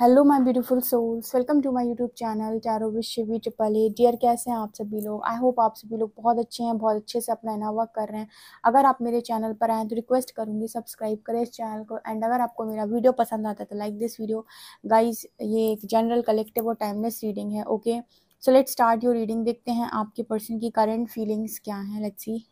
Hello my beautiful souls welcome to my YouTube channel Vishwa V triple A dear कैसे हैं आप सभी लोग आई होप आप सभी लोग बहुत अच्छे हैं बहुत अच्छे से अपना इना वर्क कर रहे हैं अगर आप मेरे चैनल पर आए तो रिक्वेस्ट करूँगी सब्सक्राइब करें इस चैनल को एंड अगर आपको मेरा वीडियो पसंद आता है तो लाइक दिस वीडियो गाइज ये एक जनरल कलेक्टिव और टाइमलेस रीडिंग है okay so let start your reading देखते हैं आपके पर्सन की करेंट फीलिंग्स क्या हैं लेट्स सी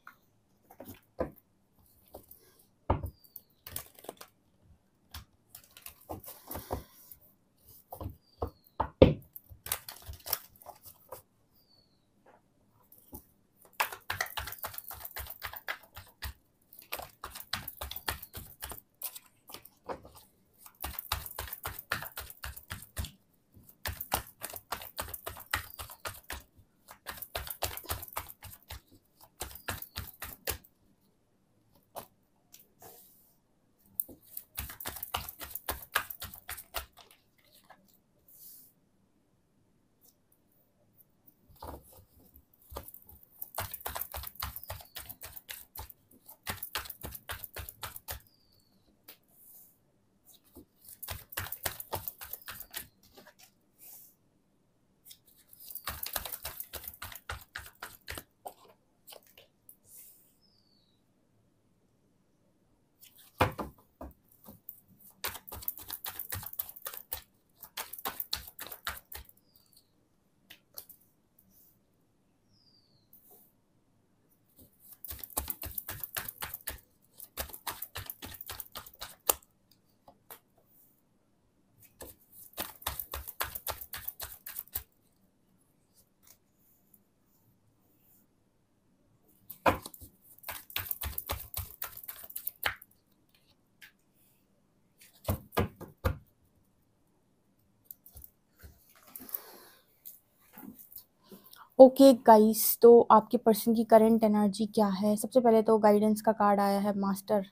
ओके गाइस तो आपके पर्सन की करंट एनर्जी क्या है सबसे पहले तो गाइडेंस का कार्ड आया है मास्टर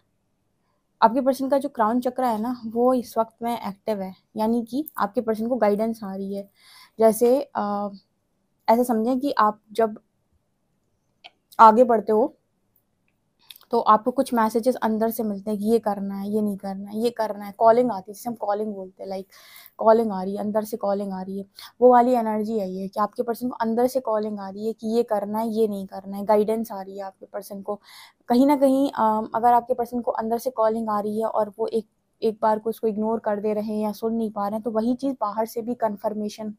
आपके पर्सन का जो क्राउन चक्र है ना वो इस वक्त में एक्टिव है यानी कि आपके पर्सन को गाइडेंस आ रही है जैसे आ, ऐसा समझें कि आप जब आगे बढ़ते हो तो आपको कुछ मैसेजेस अंदर से मिलते हैं कि ये करना है ये नहीं करना है ये करना है कॉलिंग आती है जिसे हम कॉलिंग बोलते हैं लाइक कॉलिंग आ रही है अंदर से कॉलिंग आ रही है वो वाली एनर्जी है ये कि आपके पर्सन को अंदर से कॉलिंग आ रही है कि ये करना है ये नहीं करना है गाइडेंस आ रही है आपके पर्सन को कहीं ना कहीं अगर आपके पर्सन को अंदर से कॉलिंग आ रही है और वो एक एक बार को उसको इग्नोर कर दे रहे हैं या सुन नहीं पा रहे हैं तो वही चीज़ बाहर से भी कन्फर्मेशन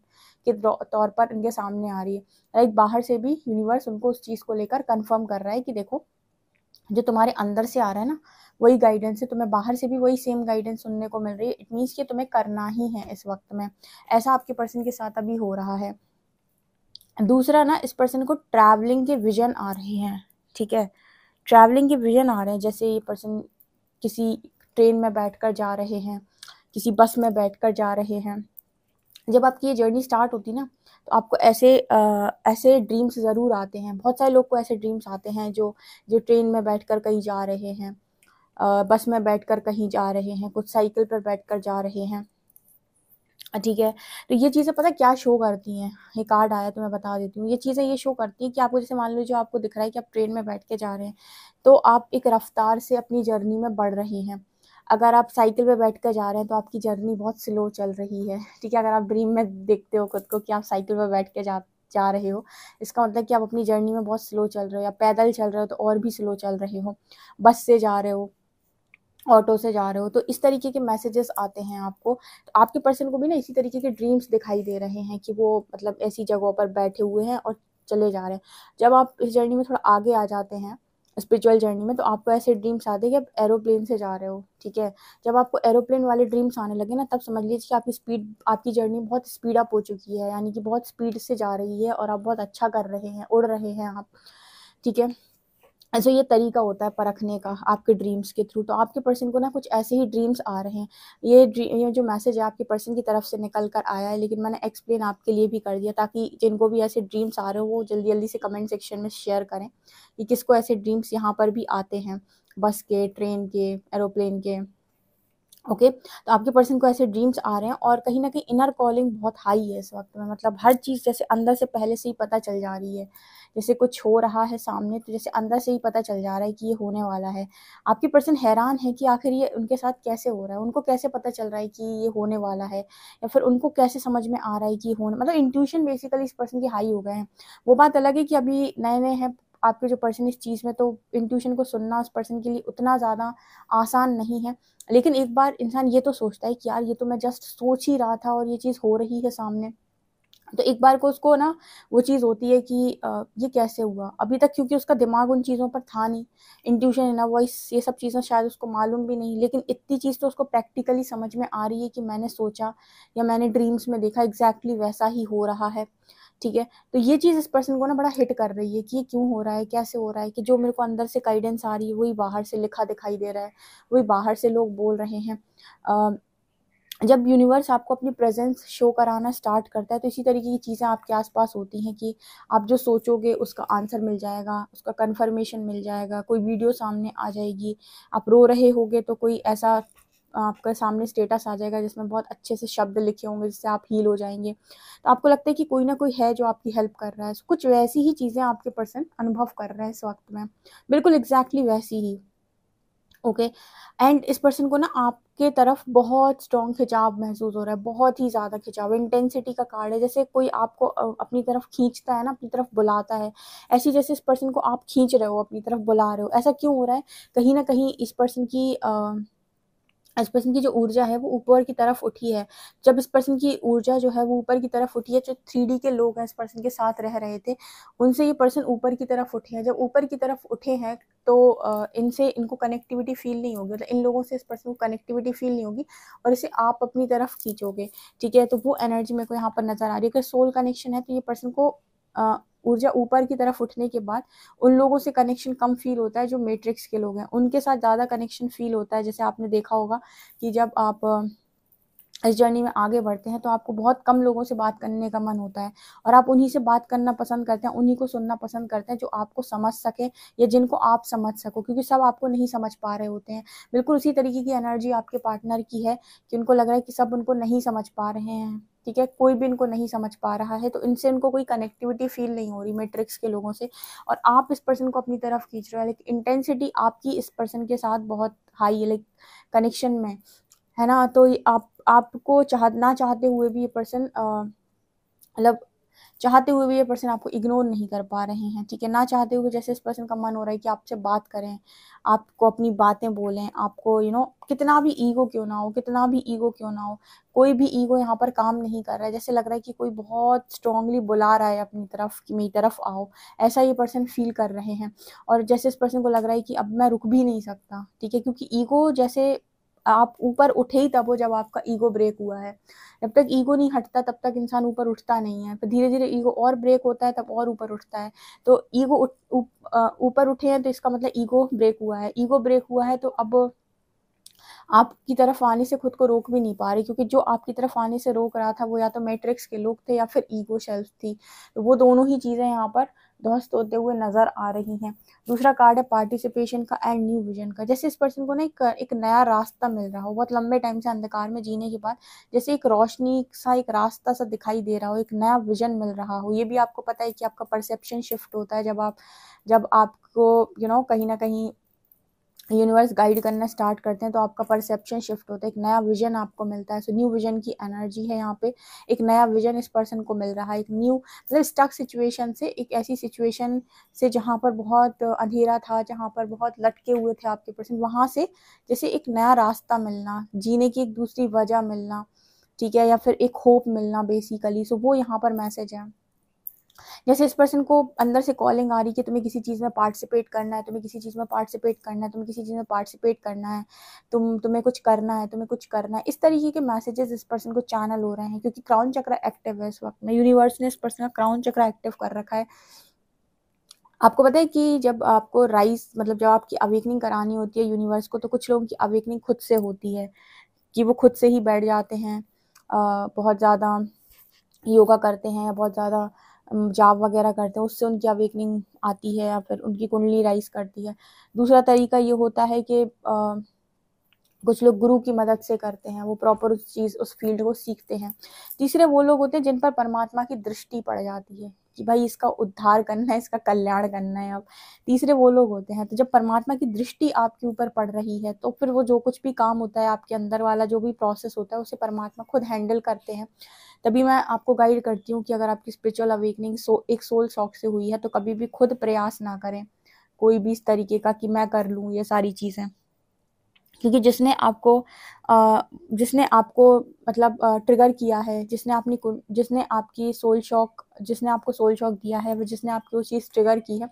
के तौर पर उनके सामने आ रही है लाइक बाहर से भी यूनिवर्स उनको उस चीज़ को लेकर कन्फर्म कर रहा है कि देखो जो तुम्हारे अंदर से आ रहा है ना वही गाइडेंस है तुम्हें बाहर से भी वही सेम गाइडेंस सुनने को मिल रही है इट मीन्स कि तुम्हें करना ही है इस वक्त में ऐसा आपके पर्सन के साथ अभी हो रहा है दूसरा ना इस पर्सन को ट्रैवलिंग के विजन आ रहे हैं ठीक है ट्रैवलिंग के विजन आ रहे हैं जैसे ये पर्सन किसी ट्रेन में बैठकर जा रहे हैं किसी बस में बैठकर जा रहे हैं जब आपकी ये जर्नी स्टार्ट होती ना तो आपको ऐसे आ, ऐसे ड्रीम्स ज़रूर आते हैं बहुत सारे लोग को ऐसे ड्रीम्स आते हैं जो जो ट्रेन में बैठ कर कहीं जा रहे हैं आ, बस में बैठ कर कहीं जा रहे हैं कुछ साइकिल पर बैठ कर जा रहे हैं ठीक है तो ये चीज़ें पता क्या शो करती हैं ये कार्ड आया तो मैं बता देती हूँ ये चीज़ें ये शो करती हैं कि आपको जैसे मान लो जो आपको दिख रहा है कि आप ट्रेन में बैठ के जा रहे हैं तो आप एक रफ्तार से अपनी जर्नी में बढ़ रहे हैं अगर आप साइकिल पे बैठ कर जा रहे हैं तो आपकी जर्नी बहुत स्लो चल रही है ठीक है अगर आप ड्रीम में देखते हो खुद को कि आप साइकिल पर बैठ के जा जा रहे हो इसका मतलब कि आप अपनी जर्नी में बहुत स्लो चल रहे हो या पैदल चल रहे हो तो और भी स्लो चल रहे हो बस से जा रहे हो ऑटो से जा रहे हो तो इस तरीके के मैसेजेस आते हैं आपको तो आपके पर्सन को भी ना इसी तरीके के ड्रीम्स दिखाई दे रहे हैं कि वो मतलब ऐसी जगहों पर बैठे हुए हैं और चले जा रहे हैं जब आप इस जर्नी में थोड़ा आगे आ जाते हैं स्पिरिचुअल जर्नी में तो आपको ऐसे ड्रीम्स आते हैं कि आप एरोप्लेन से जा रहे हो ठीक है जब आपको एरोप्लेन वाले ड्रीम्स आने लगे ना तब समझ लीजिए कि आपकी स्पीड आपकी जर्नी बहुत स्पीड अप हो चुकी है यानी कि बहुत स्पीड से जा रही है और आप बहुत अच्छा कर रहे हैं उड़ रहे हैं आप ठीक है ऐसा अच्छा, ये तरीका होता है परखने का आपके ड्रीम्स के थ्रू तो आपके पर्सन को ना कुछ ऐसे ही ड्रीम्स आ रहे हैं ये ये जो मैसेज है आपके पर्सन की तरफ से निकल कर आया है लेकिन मैंने एक्सप्लेन आपके लिए भी कर दिया ताकि जिनको भी ऐसे ड्रीम्स आ रहे हो वो जल्दी जल्दी से कमेंट सेक्शन में शेयर करें कि किसको ऐसे ड्रीम्स यहाँ पर भी आते हैं बस के ट्रेन के एरोप्लेन के ओके okay, तो आपके पर्सन को ऐसे ड्रीम्स आ रहे हैं और कहीं ना कहीं इनर कॉलिंग बहुत हाई है इस वक्त में मतलब हर चीज़ जैसे अंदर से पहले से ही पता चल जा रही है जैसे कुछ हो रहा है सामने तो जैसे अंदर से ही पता चल जा रहा है कि ये होने वाला है आपके पर्सन हैरान है कि आखिर ये उनके साथ कैसे हो रहा है उनको कैसे पता चल रहा है कि ये होने वाला है या फिर उनको कैसे समझ में आ रहा है कि होने मतलब इंट्यूशन बेसिकली इस पर्सन के हाई हो गए हैं वो बात अलग है कि अभी नए नए हैं आपके जो पर्सन इस चीज़ में तो इंट्यूशन को सुनना उस पर्सन के लिए उतना ज़्यादा आसान नहीं है लेकिन एक बार इंसान ये तो सोचता है कि यार ये तो मैं जस्ट सोच ही रहा था और ये चीज़ हो रही है सामने तो एक बार को उसको ना वो चीज़ होती है कि आ, ये कैसे हुआ अभी तक क्योंकि उसका दिमाग उन चीज़ों पर था नहीं इंट्यूशन इना वॉइस ये सब चीज़ें शायद उसको मालूम भी नहीं लेकिन इतनी चीज़ तो उसको प्रैक्टिकली समझ में आ रही है कि मैंने सोचा या मैंने ड्रीम्स में देखा एग्जैक्टली exactly वैसा ही हो रहा है ठीक है तो ये चीज़ इस पर्सन को ना बड़ा हिट कर रही है कि ये क्यों हो रहा है कैसे हो रहा है कि जो मेरे को अंदर से गाइडेंस आ रही है वही बाहर से लिखा दिखाई दे रहा है वही बाहर से लोग बोल रहे हैं जब यूनिवर्स आपको अपनी प्रेजेंस शो कराना स्टार्ट करता है तो इसी तरीके की चीज़ें आपके आसपास होती हैं कि आप जो सोचोगे उसका आंसर मिल जाएगा उसका कंफर्मेशन मिल जाएगा कोई वीडियो सामने आ जाएगी आप रो रहे होगे तो कोई ऐसा आपके सामने स्टेटस आ जाएगा जिसमें बहुत अच्छे से शब्द लिखे होंगे जिससे आप हील हो जाएंगे तो आपको लगता है कि कोई ना कोई है जो आपकी हेल्प कर रहा है कुछ वैसी ही चीज़ें आपके पर्सन अनुभव कर रहे हैं इस वक्त में बिल्कुल एग्जैक्टली exactly वैसी ही ओके okay. एंड इस पर्सन को ना आपके तरफ बहुत स्ट्रॉन्ग खिंचाव महसूस हो रहा है बहुत ही ज़्यादा खिंचाव इंटेंसिटी का कार्ड है जैसे कोई आपको अपनी तरफ खींचता है ना अपनी तरफ बुलाता है ऐसी जैसे इस पर्सन को आप खींच रहे हो अपनी तरफ बुला रहे हो ऐसा क्यों हो रहा है कहीं ना कहीं इस पर्सन की आ, इस पर्सन की जो ऊर्जा है वो ऊपर की तरफ उठी है जब इस पर्सन की ऊर्जा जो है वो ऊपर की तरफ उठी है जो थ्री के लोग हैं इस पर्सन के साथ रह रहे थे उनसे ये पर्सन ऊपर की तरफ उठे हैं जब ऊपर की तरफ उठे हैं तो इनसे इनको कनेक्टिविटी फील नहीं होगी मतलब इन लोगों से इस पर्सन को कनेक्टिविटी फील नहीं होगी और इसे आप अपनी तरफ खींचोगे ठीक है तो वो एनर्जी मेरे को यहाँ पर नज़र आ रही है अगर सोल कनेक्शन है तो ये पर्सन को ऊर्जा ऊपर की तरफ उठने के बाद उन लोगों से कनेक्शन कम फील होता है जो मेट्रिक्स के लोग हैं उनके साथ ज़्यादा कनेक्शन फील होता है जैसे आपने देखा होगा कि जब आप इस जर्नी में आगे बढ़ते हैं तो आपको बहुत कम लोगों से बात करने का मन होता है और आप उन्हीं से बात करना पसंद करते हैं उन्हीं को सुनना पसंद करते हैं जो आपको समझ सके या जिनको आप समझ सको क्योंकि सब आपको नहीं समझ पा रहे होते हैं बिल्कुल उसी तरीके की एनर्जी आपके पार्टनर की है कि उनको लग रहा है कि सब उनको नहीं समझ पा रहे हैं ठीक है कोई भी इनको नहीं समझ पा रहा है तो इनसे उनको कोई कनेक्टिविटी फील नहीं हो रही मेट्रिक्स के लोगों से और आप इस पर्सन को अपनी तरफ खींच रहे हो लाइक इंटेंसिटी आपकी इस पर्सन के साथ बहुत हाई है लाइक कनेक्शन में है ना तो आप आपको चाह ना चाहते हुए भी ये पर्सन मतलब चाहते हुए भी ये पर्सन आपको इग्नोर नहीं कर पा रहे हैं ठीक है ना चाहते हुए जैसे इस पर्सन का मन हो रहा है कि आपसे बात करें आपको अपनी बातें बोलें आपको यू you नो know, कितना भी ईगो क्यों ना हो कितना भी ईगो क्यों ना हो कोई भी ईगो यहाँ पर काम नहीं कर रहा है जैसे लग रहा है कि कोई बहुत स्ट्रांगली बुला रहा है अपनी तरफ कि मेरी तरफ आओ ऐसा ये पर्सन फील कर रहे हैं और जैसे इस पर्सन को लग रहा है कि अब मैं रुक भी नहीं सकता ठीक है क्योंकि ईगो जैसे आप ऊपर उठे ही तब हो जब आपका ईगो ब्रेक हुआ है जब तक ईगो नहीं हटता तब तक इंसान ऊपर उठता नहीं है फिर धीरे धीरे ईगो और ब्रेक होता है तब और ऊपर उठता है तो ईगो ऊपर उठे हैं तो इसका मतलब ईगो ब्रेक हुआ है ईगो ब्रेक हुआ है तो अब आपकी तरफ आने से खुद को रोक भी नहीं पा रही क्योंकि जो आपकी तरफ आने से रोक रहा था वो या तो मैट्रिक्स के लोग थे या फिर ईगो शेल्फ थी तो वो दोनों ही चीज़ें यहाँ पर ध्वस्त होते हुए नजर आ रही हैं दूसरा कार्ड है पार्टिसिपेशन का एंड न्यू विजन का जैसे इस पर्सन को ना एक, नया रास्ता मिल रहा हो बहुत लंबे टाइम से अंधकार में जीने के बाद जैसे एक रोशनी सा एक रास्ता सा दिखाई दे रहा हो एक नया विजन मिल रहा हो ये भी आपको पता है कि आपका परसेप्शन शिफ्ट होता है जब आप जब आपको यू you नो know, कहीं ना कहीं यूनिवर्स गाइड करना स्टार्ट करते हैं तो आपका परसेप्शन शिफ्ट होता है एक नया विजन आपको मिलता है सो न्यू विजन की एनर्जी है यहाँ पे एक नया विजन इस पर्सन को मिल रहा है एक न्यू मतलब स्टक सिचुएशन से एक ऐसी सिचुएशन से जहाँ पर बहुत अंधेरा था जहाँ पर बहुत लटके हुए थे आपके पर्सन वहाँ से जैसे एक नया रास्ता मिलना जीने की एक दूसरी वजह मिलना ठीक है या फिर एक होप मिलना बेसिकली सो वो यहाँ पर मैसेज है जैसे इस पर्सन को अंदर से कॉलिंग आ रही कि तुम्हें किसी चीज़ में पार्टिसिपेट करना है तुम्हें किसी चीज़ में पार्टिसिपेट करना है तुम्हें किसी चीज़ में पार्टिसिपेट करना है तुम तुम्हें कुछ करना है तुम्हें कुछ करना है इस तरीके के मैसेजेस इस पर्सन को चैनल हो रहे हैं क्योंकि क्राउन चक्र एक्टिव है इस वक्त में यूनिवर्स ने इस पर्सन का क्राउन चक्र एक्टिव कर रखा है आपको पता है कि जब आपको राइस मतलब जब आपकी अवेकनिंग करानी होती है यूनिवर्स को तो कुछ लोगों की अवेकनिंग खुद से होती है कि वो खुद से ही बैठ जाते हैं बहुत ज़्यादा योगा करते हैं बहुत ज़्यादा जाप वगैरह करते हैं उससे उनकी अवेकनिंग आती है या फिर उनकी कुंडली राइज करती है दूसरा तरीका ये होता है कि कुछ लोग गुरु की मदद से करते हैं वो प्रॉपर उस चीज़ उस फील्ड को सीखते हैं तीसरे वो लोग होते हैं जिन पर परमात्मा की दृष्टि पड़ जाती है कि भाई इसका उद्धार करना है इसका कल्याण करना है अब तीसरे वो लोग होते हैं तो जब परमात्मा की दृष्टि आपके ऊपर पड़ रही है तो फिर वो जो कुछ भी काम होता है आपके अंदर वाला जो भी प्रोसेस होता है उसे परमात्मा खुद हैंडल करते हैं तभी मैं आपको गाइड करती हूँ कि अगर आपकी स्पिरिचुअल अवेकनिंग सो एक सोल शौक से हुई है तो कभी भी खुद प्रयास ना करें कोई भी इस तरीके का कि मैं कर लूँ ये सारी चीज़ें क्योंकि जिसने आपको जिसने आपको मतलब ट्रिगर किया है जिसने अपनी जिसने आपकी सोल शॉक जिसने आपको सोल शॉक दिया है जिसने आपकी वो चीज़ ट्रिगर की है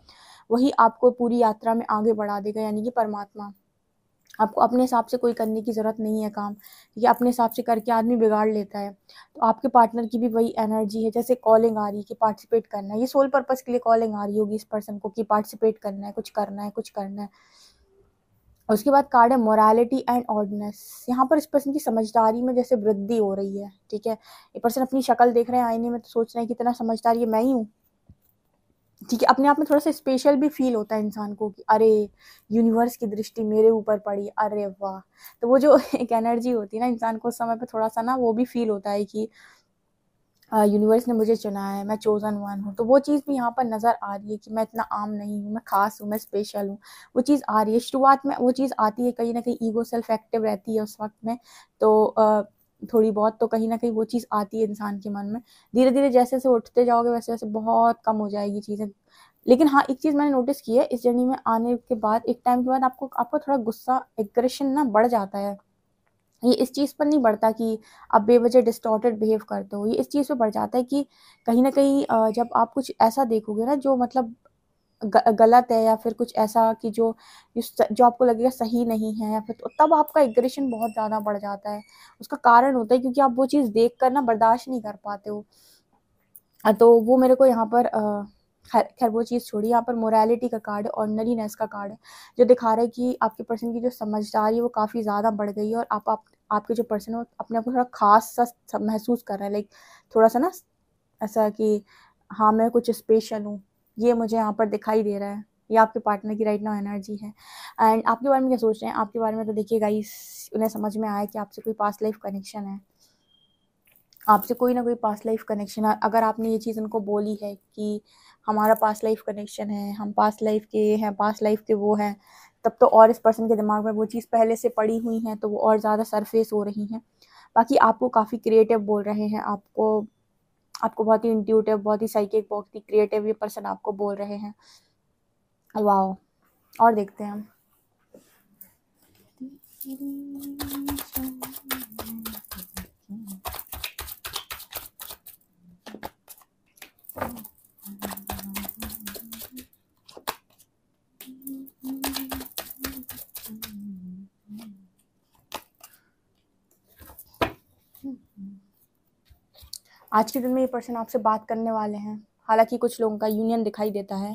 वही आपको पूरी यात्रा में आगे बढ़ा देगा यानी कि परमात्मा आपको अपने हिसाब से कोई करने की ज़रूरत नहीं है काम ये अपने हिसाब से करके आदमी बिगाड़ लेता है तो आपके पार्टनर की भी वही एनर्जी है जैसे कॉलिंग आ रही है कि पार्टिसिपेट करना है ये सोल पर्पज़ के लिए कॉलिंग आ रही होगी इस पर्सन को कि पार्टिसिपेट करना है कुछ करना है कुछ करना है उसके बाद कार्ड है मोरालिटी एंड ऑर्डनेस यहाँ पर इस पर्सन की समझदारी में जैसे वृद्धि हो रही है ठीक है ये पर्सन अपनी शक्ल देख रहे हैं आईने में तो सोच रहे हैं कितना समझदार ये मैं ही हूँ ठीक है अपने आप में थोड़ा सा स्पेशल भी फील होता है इंसान को कि अरे यूनिवर्स की दृष्टि मेरे ऊपर पड़ी अरे वाह तो वो जो एक एनर्जी होती है ना इंसान को उस समय पर थोड़ा सा ना वो भी फील होता है कि यूनिवर्स ने मुझे चुना है मैं चोज़न वन हूँ तो वो चीज़ भी यहाँ पर नज़र आ रही है कि मैं इतना आम नहीं हूँ मैं ख़ास हूँ मैं स्पेशल हूँ वो चीज़ आ रही है शुरुआत में वो चीज़ आती है कहीं ना कहीं ईगो सेल्फ एक्टिव रहती है उस वक्त में तो थोड़ी बहुत तो कहीं ना कहीं वो चीज़ आती है इंसान के मन में धीरे धीरे जैसे जैसे उठते जाओगे वैसे वैसे बहुत कम हो जाएगी चीज़ें लेकिन हाँ एक चीज़ मैंने नोटिस की है इस जर्नी में आने के बाद एक टाइम के बाद आपको आपको थोड़ा गुस्सा एग्रेशन ना बढ़ जाता है ये इस चीज़ पर नहीं बढ़ता कि आप बेवजह डिस्टॉर्टेड बिहेव करते हो ये इस चीज़ पर बढ़ जाता है कि कहीं ना कहीं जब आप कुछ ऐसा देखोगे ना जो मतलब गलत है या फिर कुछ ऐसा कि जो जो आपको लगेगा सही नहीं है या फिर तो तब आपका एग्रेशन बहुत ज़्यादा बढ़ जाता है उसका कारण होता है क्योंकि आप वो चीज़ देख कर ना बर्दाश्त नहीं कर पाते हो तो वो मेरे को यहाँ पर खैर खैर वो चीज़ छोड़ी यहाँ पर मोरालिटी का कार्ड है नलीनेस का कार्ड है जो दिखा रहा है कि आपके पर्सन की जो समझदारी है वो काफ़ी ज़्यादा बढ़ गई है और आप, आप आपके जो पर्सन है वो अपने आप को थोड़ा खास सा महसूस कर रहे हैं लाइक थोड़ा सा ना ऐसा कि हाँ मैं कुछ स्पेशल हूँ ये मुझे यहाँ पर दिखाई दे रहा है ये आपके पार्टनर की राइट नाउ एनर्जी है एंड आपके बारे में क्या सोच रहे हैं आपके बारे में तो देखिए गाइस उन्हें समझ में आया कि आपसे कोई पास्ट लाइफ कनेक्शन है आपसे कोई ना कोई पास्ट लाइफ कनेक्शन अगर आपने ये चीज़ उनको बोली है कि हमारा पास्ट लाइफ कनेक्शन है हम पास्ट लाइफ के ये हैं पास्ट लाइफ के वो हैं तब तो और इस पर्सन के दिमाग में वो चीज़ पहले से पड़ी हुई हैं तो वो और ज़्यादा सरफेस हो रही हैं बाकी आपको काफ़ी क्रिएटिव बोल रहे हैं आपको आपको बहुत ही इंट्यूटिव बहुत ही साइकिक बहुत ही क्रिएटिव ये पर्सन आपको बोल रहे हैं वाह और देखते हैं हम आज के दिन में ये पर्सन आपसे बात करने वाले हैं हालांकि कुछ लोगों का यूनियन दिखाई देता है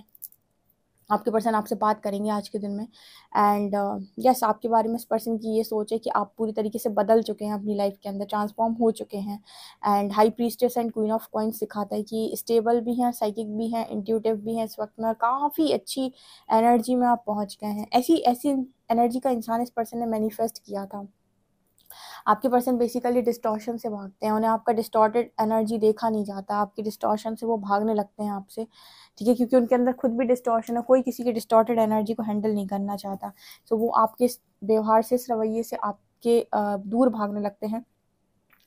आपके पर्सन आपसे बात करेंगे आज के दिन में एंड यस uh, yes, आपके बारे में इस पर्सन की ये सोच है कि आप पूरी तरीके से बदल चुके हैं अपनी लाइफ के अंदर ट्रांसफॉर्म हो चुके हैं and high priestess and queen of coins सिखाता है कि स्टेबल भी हैं साइकिक भी हैं इंट्यूटिव भी हैं इस वक्त में काफ़ी अच्छी एनर्जी में आप पहुँच गए हैं ऐसी ऐसी एनर्जी का इंसान इस पर्सन ने मैनिफेस्ट किया था आपके पर्सन बेसिकली डिस्टॉर्शन से भागते हैं उन्हें आपका डिस्टॉर्टेड एनर्जी देखा नहीं जाता आपकी डिस्टॉर्शन से वो भागने लगते हैं आपसे ठीक है क्योंकि उनके अंदर खुद भी डिस्टॉर्शन है कोई किसी की डिस्टॉर्टेड एनर्जी को हैंडल नहीं करना चाहता सो so, वो आपके व्यवहार से इस रवैये से आपके दूर भागने लगते हैं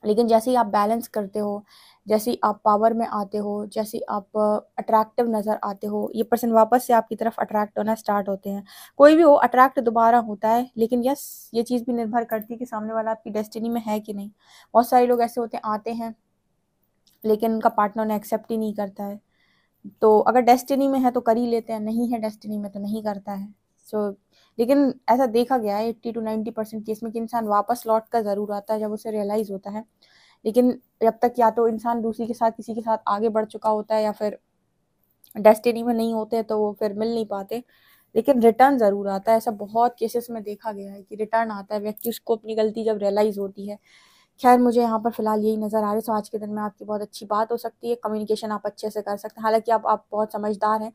लेकिन जैसे ही आप बैलेंस करते हो जैसे ही आप पावर में आते हो जैसे ही आप अट्रैक्टिव uh, नज़र आते हो ये पर्सन वापस से आपकी तरफ अट्रैक्ट होना स्टार्ट होते हैं कोई भी हो अट्रैक्ट दोबारा होता है लेकिन यस ये चीज़ भी निर्भर करती है कि सामने वाला आपकी डेस्टिनी में है कि नहीं बहुत सारे लोग ऐसे होते हैं आते हैं लेकिन उनका पार्टनर उन्हें एक्सेप्ट ही नहीं करता है तो अगर डेस्टिनी में है तो कर ही लेते हैं नहीं है डेस्टिनी में तो नहीं करता है सो so, लेकिन ऐसा देखा गया है eighty to ninety percent case में कि इंसान वापस लौट कर ज़रूर आता है जब उसे रियलाइज़ होता है लेकिन जब तक या तो इंसान दूसरी के साथ किसी के साथ आगे बढ़ चुका होता है या फिर डेस्टिनी में नहीं होते तो वो फिर मिल नहीं पाते लेकिन रिटर्न ज़रूर आता है ऐसा बहुत केसेस में देखा गया है कि रिटर्न आता है व्यक्ति उसको अपनी गलती जब रियलाइज़ होती है खैर मुझे यहाँ पर फ़िलहाल यही नज़र आ रही है सो आज के दिन में आपकी बहुत अच्छी बात हो सकती है कम्युनिकेशन आप अच्छे से कर सकते हैं हालांकि आप आप बहुत समझदार हैं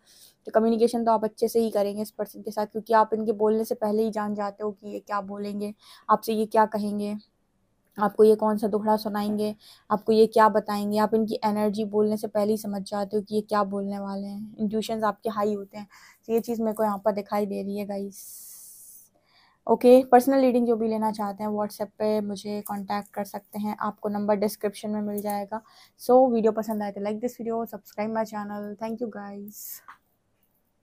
तो कम्युनिकेशन तो आप अच्छे से ही करेंगे इस पर्सन के साथ क्योंकि आप इनके बोलने से पहले ही जान जाते हो कि ये क्या बोलेंगे आपसे ये क्या कहेंगे आपको ये कौन सा दोहरा सुनाएंगे आपको ये क्या बताएंगे आप इनकी एनर्जी बोलने से पहले ही समझ जाते हो कि ये क्या बोलने वाले हैं इंट्यूशन आपके हाई होते हैं तो ये चीज़ मेरे को यहाँ पर दिखाई दे रही है गाइस ओके पर्सनल रीडिंग जो भी लेना चाहते हैं व्हाट्सएप पे मुझे कांटेक्ट कर सकते हैं आपको नंबर डिस्क्रिप्शन में मिल जाएगा सो so, वीडियो पसंद आए तो like this video subscribe my channel thank you guys